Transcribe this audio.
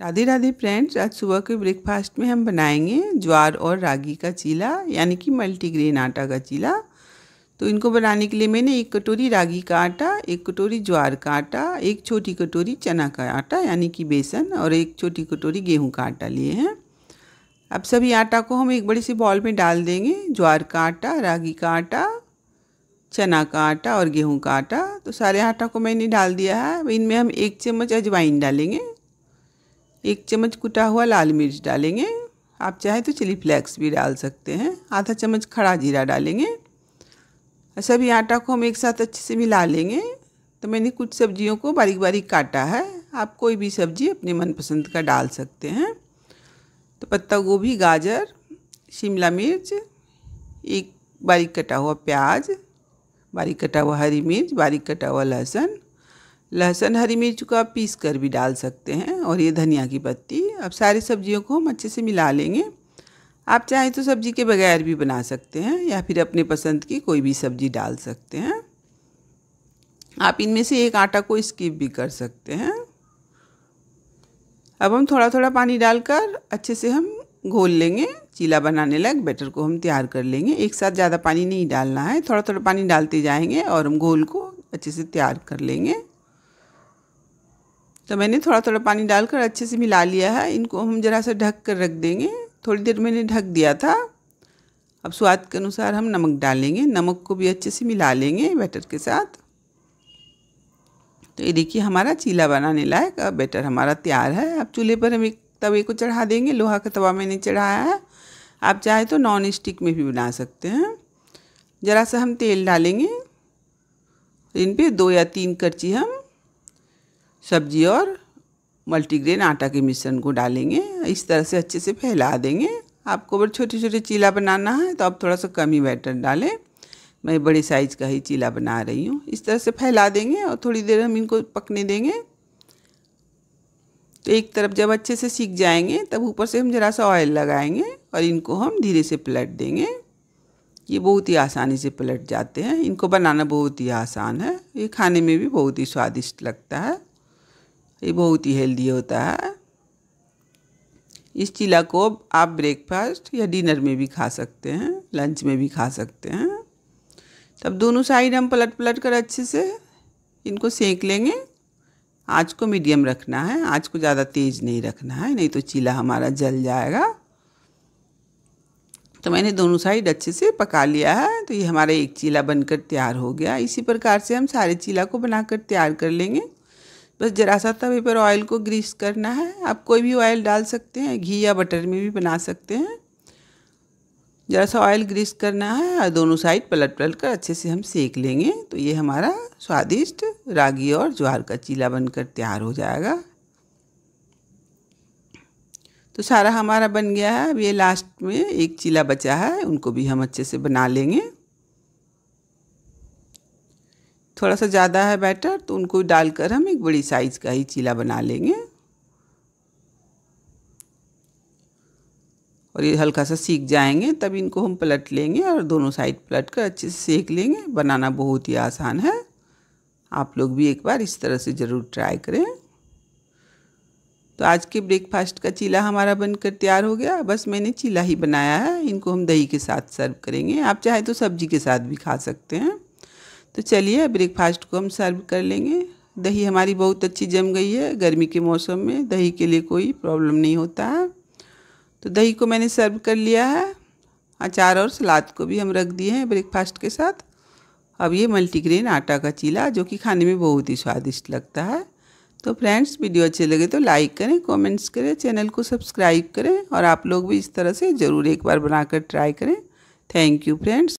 Radhe Radhe friends आज सुबह के ब्रेकफास्ट में हम बनाएंगे ज्वार और रागी का चीला यानी कि मल्टीग्रेन आटा का चीला तो इनको बनाने के लिए मैंने एक कटोरी रागी का आटा एक कटोरी ज्वार का आटा एक छोटी कटोरी चना का आटा यानी कि बेसन और एक छोटी कटोरी गेहूं का आटा लिए हैं अब सभी आटा को हम एक बड़ी सी बॉल में डाल देंगे ज्वार का आटा रागी का आटा चना का आटा और गेहूं का आटा तो सारे आटा को मैंने डाल दिया है इनमें हम एक चम्मच अजवाइन डालेंगे एक चम्मच कुटा हुआ लाल मिर्च डालेंगे आप चाहे तो चिली फ्लेक्स भी डाल सकते हैं आधा चम्मच खड़ा जीरा डालेंगे सभी आटा को हम एक साथ अच्छे से मिला लेंगे तो मैंने कुछ सब्जियों को बारीक बारीक काटा है आप कोई भी सब्जी अपने मनपसंद का डाल सकते हैं तो पत्ता गोभी गाजर शिमला मिर्च एक बारीक कटा हुआ प्याज बारीक कटा हुआ हरी मिर्च बारीक कटा हुआ लहसुन लहसुन हरी मिर्च को आप पीस कर भी डाल सकते हैं और ये धनिया की पत्ती अब सारी सब्जियों को हम अच्छे से मिला लेंगे आप चाहें तो सब्जी के बगैर भी बना सकते हैं या फिर अपने पसंद की कोई भी सब्जी डाल सकते हैं आप इनमें से एक आटा को स्किप भी कर सकते हैं अब हम थोड़ा थोड़ा पानी डालकर अच्छे से हम घोल लेंगे चीला बनाने लग बैटर को हम तैयार कर लेंगे एक साथ ज़्यादा पानी नहीं डालना है थोड़ा थोड़ा पानी डालते जाएंगे और हम घोल को अच्छे से तैयार कर लेंगे तो मैंने थोड़ा थोड़ा पानी डालकर अच्छे से मिला लिया है इनको हम ज़रा सा ढक कर रख देंगे थोड़ी देर मैंने ढक दिया था अब स्वाद के अनुसार हम नमक डालेंगे नमक को भी अच्छे से मिला लेंगे बैटर के साथ तो ये देखिए हमारा चीला बनाने लायक अब बैटर हमारा तैयार है अब चूल्हे पर हम एक तवे को चढ़ा देंगे लोहा का तवा मैंने चढ़ाया है आप चाहे तो नॉन स्टिक में भी बना सकते हैं ज़रा सा हम तेल डालेंगे इन पर दो या तीन करची हम सब्जी और मल्टीग्रेन आटा के मिश्रण को डालेंगे इस तरह से अच्छे से फैला देंगे आपको अगर छोटे छोटे चीला बनाना है तो आप थोड़ा सा कम ही बैटर डालें मैं बड़े साइज का ही चीला बना रही हूँ इस तरह से फैला देंगे और थोड़ी देर हम इनको पकने देंगे तो एक तरफ जब अच्छे से सीख जाएंगे तब ऊपर से हम ज़रा सा ऑयल लगाएंगे और इनको हम धीरे से पलट देंगे ये बहुत ही आसानी से पलट जाते हैं इनको बनाना बहुत ही आसान है ये खाने में भी बहुत ही स्वादिष्ट लगता है ये बहुत ही हेल्दी होता है इस चीला को आप ब्रेकफास्ट या डिनर में भी खा सकते हैं लंच में भी खा सकते हैं तब दोनों साइड हम पलट पलट कर अच्छे से इनको सेंक लेंगे आँच को मीडियम रखना है आँच को ज़्यादा तेज़ नहीं रखना है नहीं तो चीला हमारा जल जाएगा तो मैंने दोनों साइड अच्छे से पका लिया है तो ये हमारा एक चीला बनकर तैयार हो गया इसी प्रकार से हम सारे चीला को बनाकर तैयार कर लेंगे बस जरा सा तवे पर ऑयल को ग्रीस करना है आप कोई भी ऑयल डाल सकते हैं घी या बटर में भी बना सकते हैं जरा सा ऑयल ग्रीस करना है और दोनों साइड पलट पलट कर अच्छे से हम सेक लेंगे तो ये हमारा स्वादिष्ट रागी और ज्वार का चीला बनकर तैयार हो जाएगा तो सारा हमारा बन गया है अब ये लास्ट में एक चीला बचा है उनको भी हम अच्छे से बना लेंगे थोड़ा सा ज़्यादा है बैटर तो उनको डालकर हम एक बड़ी साइज़ का ही चीला बना लेंगे और ये हल्का सा सीख जाएंगे तब इनको हम पलट लेंगे और दोनों साइड पलट कर अच्छे से सेक लेंगे बनाना बहुत ही आसान है आप लोग भी एक बार इस तरह से ज़रूर ट्राई करें तो आज के ब्रेकफास्ट का चीला हमारा बनकर तैयार हो गया बस मैंने चीला ही बनाया है इनको हम दही के साथ सर्व करेंगे आप चाहे तो सब्जी के साथ भी खा सकते हैं तो चलिए ब्रेकफास्ट को हम सर्व कर लेंगे दही हमारी बहुत अच्छी जम गई है गर्मी के मौसम में दही के लिए कोई प्रॉब्लम नहीं होता है तो दही को मैंने सर्व कर लिया है अचार और सलाद को भी हम रख दिए हैं ब्रेकफास्ट के साथ अब ये मल्टीग्रेन आटा का चीला जो कि खाने में बहुत ही स्वादिष्ट लगता है तो फ्रेंड्स वीडियो अच्छे लगे तो लाइक करें कमेंट्स करें चैनल को सब्सक्राइब करें और आप लोग भी इस तरह से ज़रूर एक बार बनाकर ट्राई करें थैंक यू फ्रेंड्स